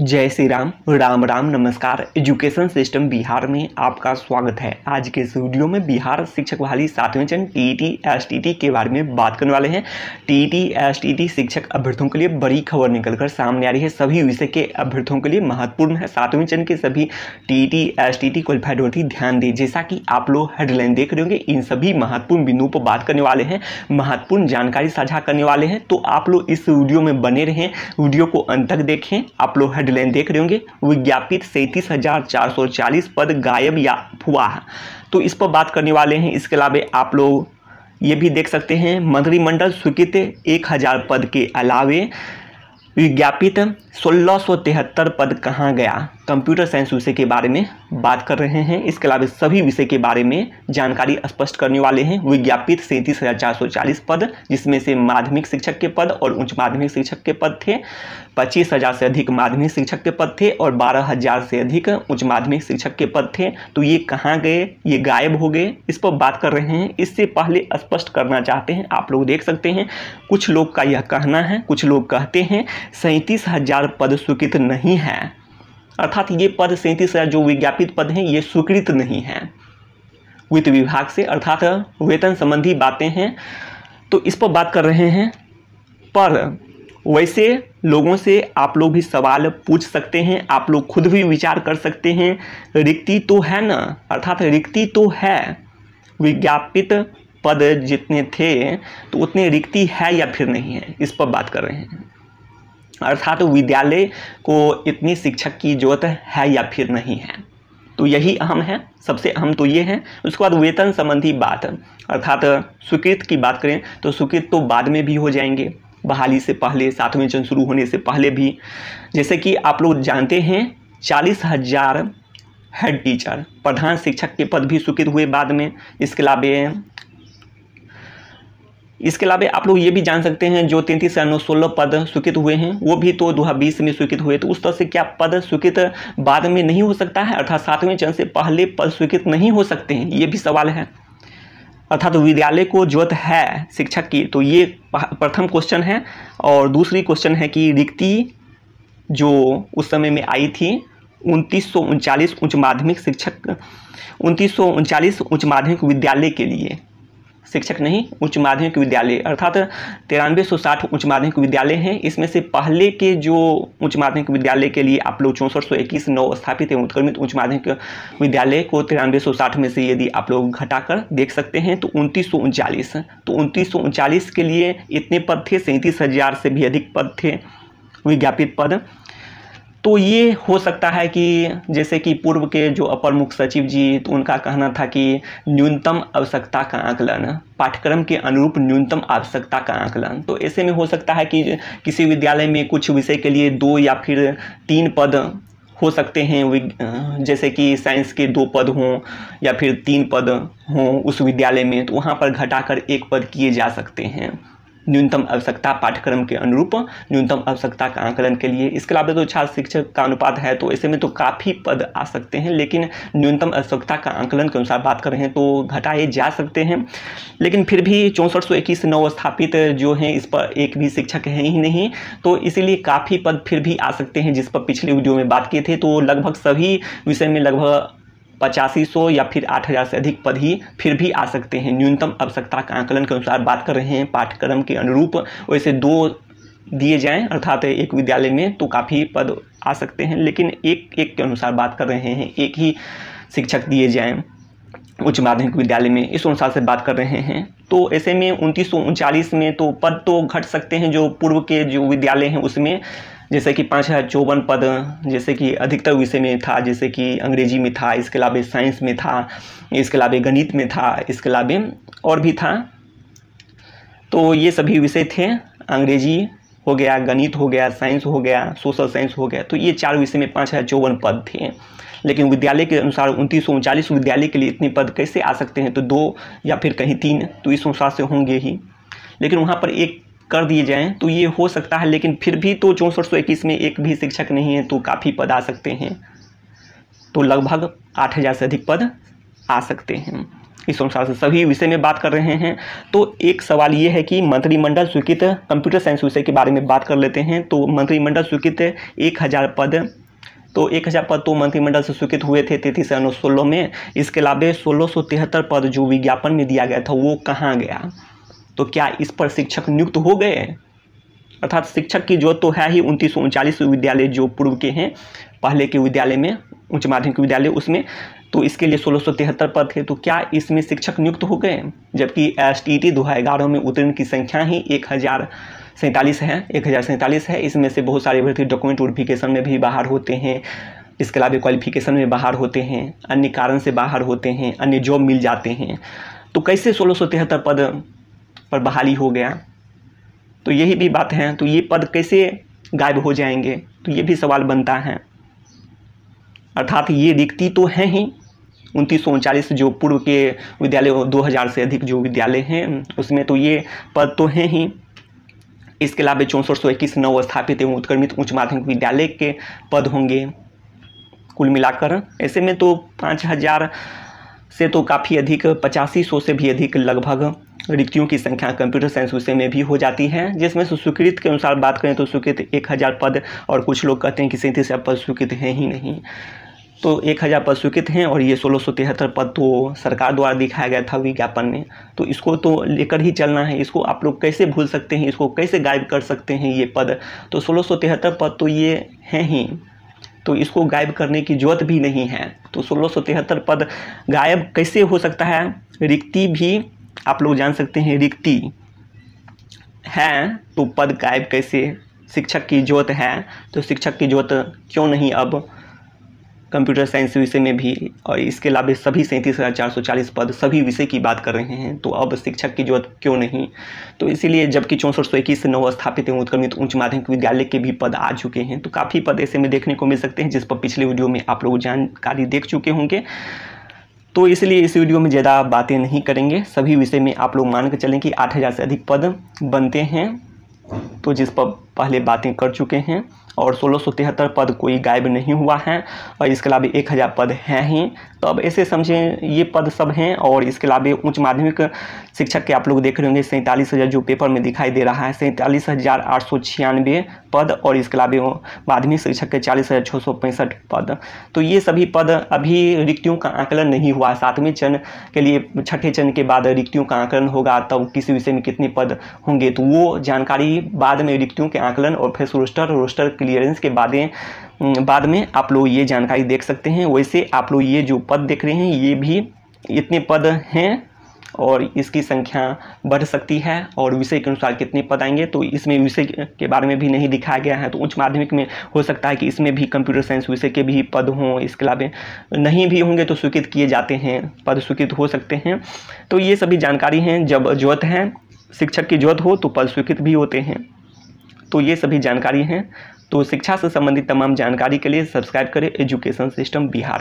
जय श्री राम राम राम नमस्कार education system Bihar में आपका स्वागत है आज के इस वीडियो में बिहार शिक्षक बहाली सातवें चरण T T S T T के बारे में बात करने वाले हैं T T S T T शिक्षक अभ्यर्थियों के लिए बड़ी खबर निकलकर सामने आ रही है सभी विषय के अभ्यर्थियों के लिए महत्वपूर्ण है सातवें चरण के सभी T T S T T qualified होती ध्यान दें जैसा कि आप लोग हेडलाइन देख रहे होंगे इन सभी महत्वपूर्ण बिंदुओं पर बात करने वाले हैं महत्वपूर्ण जानकारी साझा करने वाले हैं तो आप लोग इस वीडियो में बने रहें वीडियो को अंत तक देखें आप लोग हेड हेडलाइन देख रहे होंगे विज्ञापित सैंतीस हजार चार सौ चालीस पद गायब या हुआ है तो इस पर बात करने वाले हैं इसके अलावा आप लोग ये भी देख सकते हैं मंत्रिमंडल स्वीकृत एक हजार पद के अलावे विज्ञापित सोलह पद कहाँ गया कंप्यूटर साइंस विषय के बारे में बात कर रहे हैं इसके अलावा सभी विषय के बारे में जानकारी स्पष्ट करने वाले हैं विज्ञापित सैंतीस हज़ार चार सौ चालीस पद जिसमें से माध्यमिक शिक्षक के पद और उच्च माध्यमिक शिक्षक के पद थे पच्चीस हज़ार से अधिक माध्यमिक शिक्षक के पद थे और बारह हज़ार से अधिक उच्च माध्यमिक शिक्षक के पद थे तो ये कहाँ गए ये गायब हो गए इस पर बात कर रहे हैं इससे पहले स्पष्ट करना चाहते हैं आप लोग देख सकते हैं कुछ लोग का यह कहना है कुछ लोग कहते हैं सैंतीस हजार पद स्वीकृत नहीं हैं अर्थात ये पद सैंतीस हजार जो विज्ञापित पद हैं ये स्वीकृत नहीं हैं वित्त विभाग से अर्थात वेतन संबंधी बातें हैं तो इस पर बात कर रहे हैं पर वैसे लोगों से आप लोग भी सवाल पूछ सकते हैं आप लोग खुद भी विचार कर सकते हैं रिक्ति तो है ना अर्थात रिक्ति तो है विज्ञापित पद जितने थे तो उतने रिक्ति है या फिर नहीं है इस पर बात कर रहे हैं अर्थात विद्यालय को इतनी शिक्षक की ज़रूरत है या फिर नहीं है तो यही अहम है सबसे अहम तो ये है उसके बाद वेतन संबंधी बात अर्थात स्वीकृत की बात करें तो स्वीकृत तो बाद में भी हो जाएंगे बहाली से पहले सातवें चरण शुरू होने से पहले भी जैसे कि आप लोग जानते हैं चालीस हज़ार हेड टीचर प्रधान शिक्षक के पद भी स्वीकृत हुए बाद में इसके अलावा इसके अलावा आप लोग ये भी जान सकते हैं जो तैंतीस से सोलह पद स्वीकृत हुए हैं वो भी तो 2020 में स्वीकृत हुए तो उस तरह से क्या पद स्वीकृत बाद में नहीं हो सकता है अर्थात सातवें चरण से पहले पद स्वीकृत नहीं हो सकते हैं ये भी सवाल है अर्थात तो विद्यालय को जरूरत है शिक्षक की तो ये प्रथम क्वेश्चन है और दूसरी क्वेश्चन है कि रिक्ति जो उस समय में आई थी उनतीस सौ उनचालीस उच्च माध्यमिक शिक्षक उनतीस सौ उनचालीस उच्च माध्यमिक विद्यालय के लिए शिक्षक नहीं उच्च माध्यमिक विद्यालय अर्थात तिरानवे सौ साठ उच्च माध्यमिक विद्यालय हैं इसमें से पहले के जो उच्च माध्यमिक विद्यालय के लिए आप लोग चौंसठ सौ इक्कीस नौ स्थापित एवं उत्क्रमित उच्च माध्यमिक विद्यालय को तिरानवे सौ साठ में से यदि आप लोग घटाकर देख सकते हैं तो उनतीस सौ उनचालीस तो उनतीस सौ उनचालीस के लिए इतने पद थे सैंतीस हज़ार से भी अधिक पद थे विज्ञापित पद तो ये हो सकता है कि जैसे कि पूर्व के जो अपर मुख्य सचिव जी तो उनका कहना था कि न्यूनतम आवश्यकता का आकलन पाठ्यक्रम के अनुरूप न्यूनतम आवश्यकता का आकलन तो ऐसे में हो सकता है कि किसी विद्यालय में कुछ विषय के लिए दो या फिर तीन पद हो सकते हैं जैसे कि साइंस के दो पद हों या फिर तीन पद हों उस विद्यालय में तो वहाँ पर घटाकर एक पद किए जा सकते हैं न्यूनतम आवश्यकता पाठ्यक्रम के अनुरूप न्यूनतम आवश्यकता का आंकलन के लिए इसके अलावा तो छात्र शिक्षक का अनुपात है तो ऐसे में तो काफ़ी पद आ सकते हैं लेकिन न्यूनतम आवश्यकता का आंकलन के अनुसार बात कर रहे हैं तो घटाए जा सकते हैं लेकिन फिर भी चौंसठ सौ इक्कीस नवस्थापित जो हैं इस पर एक भी शिक्षक हैं ही नहीं तो इसीलिए काफ़ी पद फिर भी आ सकते हैं जिस पर पिछले वीडियो में बात किए थे तो लगभग सभी विषय में लगभग पचासी सौ या फिर आठ हज़ार से अधिक पद ही फिर भी आ सकते हैं न्यूनतम आवश्यकता का आंकलन के अनुसार बात कर रहे हैं पाठ्यक्रम के अनुरूप वैसे दो दिए जाएं अर्थात एक विद्यालय में तो काफ़ी पद आ सकते हैं लेकिन एक एक के अनुसार बात कर रहे हैं एक ही शिक्षक दिए जाएँ उच्च माध्यमिक विद्यालय में इस अनुसार से बात कर रहे हैं तो ऐसे में उनतीस में तो पद तो घट सकते हैं जो पूर्व के जो विद्यालय हैं उसमें जैसे कि पाँच हज़ार चौवन पद जैसे कि अधिकतर विषय में था जैसे कि अंग्रेजी में था इसके अलावा साइंस में था इसके अलावा गणित में था इसके अलावा और भी था तो ये सभी विषय थे अंग्रेजी हो गया गणित हो गया साइंस हो गया सोशल साइंस हो गया तो ये चार विषय में पाँच हज़ार चौवन पद थे लेकिन विद्यालय के अनुसार उनतीस सौ उनचालीस विद्यालय के लिए इतने पद कैसे आ सकते हैं तो दो या फिर कहीं तीन तो इस अनुसार से होंगे ही लेकिन वहाँ पर एक कर दिए जाएँ तो ये हो सकता है लेकिन फिर भी तो चौंसठ में एक भी शिक्षक नहीं है तो काफ़ी पद आ सकते हैं तो लगभग आठ हज़ार से अधिक पद आ सकते हैं इस अनुसार से सभी विषय में बात कर रहे हैं तो एक सवाल ये है कि मंत्रिमंडल स्वीकृत कंप्यूटर साइंस विषय के बारे में बात कर लेते हैं तो मंत्रिमंडल स्वीकृत एक हज़ार पद तो एक हज़ार पद तो मंत्रिमंडल से स्वीकृत हुए थे तैतीस अनुज सोलह में इसके अलावा सोलह सौ तिहत्तर पद जो विज्ञापन में दिया गया था वो कहाँ गया तो क्या इस पर शिक्षक नियुक्त हो गए अर्थात शिक्षक की जो तो है ही उनतीस सौ विद्यालय जो पूर्व के हैं पहले के विद्यालय में उच्च माध्यमिक विद्यालय उसमें तो इसके लिए सोलह सौ तिहत्तर पद थे तो क्या इसमें शिक्षक नियुक्त हो गए जबकि एस टी टी दो हज़ार ग्यारह में उत्तीर्ण की संख्या ही एक हज़ार सैंतालीस है एक हज़ार सैंतालीस है इसमें से बहुत सारे भर्ती डॉक्यूमेंट वेरिफिकेशन में भी बाहर होते हैं इसके अलावा क्वालिफिकेशन में बाहर होते हैं अन्य कारण से बाहर होते हैं अन्य जॉब मिल जाते हैं तो कैसे सोलह सौ तिहत्तर पद पर बहाली हो गया तो यही भी बात है तो ये पद कैसे गायब हो जाएंगे तो ये भी सवाल बनता है अर्थात ये रिक्ति तो हैं ही उनतीस सौ उनचालीस जो पूर्व के विद्यालय 2000 से अधिक जो विद्यालय हैं उसमें तो ये पद तो हैं ही इसके अलावा चौंसठ सौ इक्कीस नव स्थापित एवं उत्क्रमित उच्च माध्यमिक विद्यालय के पद होंगे कुल मिलाकर ऐसे में तो पाँच हज़ार से तो काफ़ी अधिक पचासी सौ से भी अधिक लगभग रिक्तियों की संख्या कंप्यूटर साइंस विषय में भी हो जाती है जिसमें सुस्वीकृत के अनुसार बात करें तो स्वीकृत एक हज़ार पद और कुछ लोग कहते हैं कि सैंतीस पद स्वीकृत हैं ही नहीं तो एक हज़ार पद स्वीकृत हैं और ये सोलह सौ तिहत्तर पद तो सरकार द्वारा दिखाया गया था विज्ञापन में तो इसको तो लेकर ही चलना है इसको आप लोग कैसे भूल सकते हैं इसको कैसे गायब कर सकते हैं ये पद तो सोलह सौ तिहत्तर पद तो ये हैं ही तो इसको गायब करने की जरूरत भी नहीं है तो सोलह सौ तिहत्तर पद गायब कैसे हो सकता है रिक्ति भी आप लोग जान सकते हैं रिक्ति है तो पद गायब कैसे शिक्षक की जोत है तो शिक्षक की जोत क्यों नहीं अब कंप्यूटर साइंस विषय में भी और इसके अलावा सभी सैंतीस हज़ार चार सौ चालीस पद सभी विषय की बात कर रहे हैं तो अब शिक्षक की जरूरत क्यों नहीं तो इसीलिए जबकि चौंसठ सौ इक्कीस नव स्थापित हैं उत्क्रमित उच्च माध्यमिक विद्यालय के भी पद आ चुके हैं तो काफ़ी पद ऐसे में देखने को मिल सकते हैं जिस पर पिछले वीडियो में आप लोग जानकारी देख चुके होंगे तो इसलिए इस वीडियो में ज़्यादा बातें नहीं करेंगे सभी विषय में आप लोग मान कर चलें कि आठ हज़ार से अधिक पद बनते हैं तो जिस पर पहले बातें कर चुके हैं और सोलह पद कोई गायब नहीं हुआ है और इसके अलावा एक हज़ार पद हैं ही तो अब ऐसे समझें ये पद सब हैं और इसके अलावा उच्च माध्यमिक शिक्षक के आप लोग देख रहे होंगे सैंतालीस हज़ार जो पेपर में दिखाई दे रहा है सैंतालीस हज़ार आठ सौ छियानवे पद और इसके अलावा माध्यमिक शिक्षक के चालीस हज़ार छः सौ पैंसठ पद तो ये सभी पद अभी रिक्तियों का आंकलन नहीं हुआ सातवें चरण के लिए छठे चरण के बाद रिक्तियों का आंकलन होगा तब तो किसी विषय में कितने पद होंगे तो वो जानकारी बाद में रिक्तियों के आंकलन और फिर रोस्टर रोस्टर क्लियरेंस के बाद बाद में आप लोग ये जानकारी देख सकते हैं वैसे आप लोग ये जो पद देख रहे हैं ये भी इतने पद हैं और इसकी संख्या बढ़ सकती है और विषय के अनुसार कितने पद आएंगे तो इसमें विषय के बारे में भी नहीं दिखाया गया है तो उच्च माध्यमिक में हो सकता है कि इसमें भी कंप्यूटर साइंस विषय के भी पद हों इसके अलावा नहीं भी होंगे तो स्वीकृत किए जाते हैं पद स्वीकृत हो सकते हैं तो ये सभी जानकारी हैं जब जरूरत हैं शिक्षक की जरूरत हो तो पद स्वीकृत भी होते हैं तो ये सभी जानकारी हैं तो शिक्षा से संबंधित तमाम जानकारी के लिए सब्सक्राइब करें एजुकेशन सिस्टम बिहार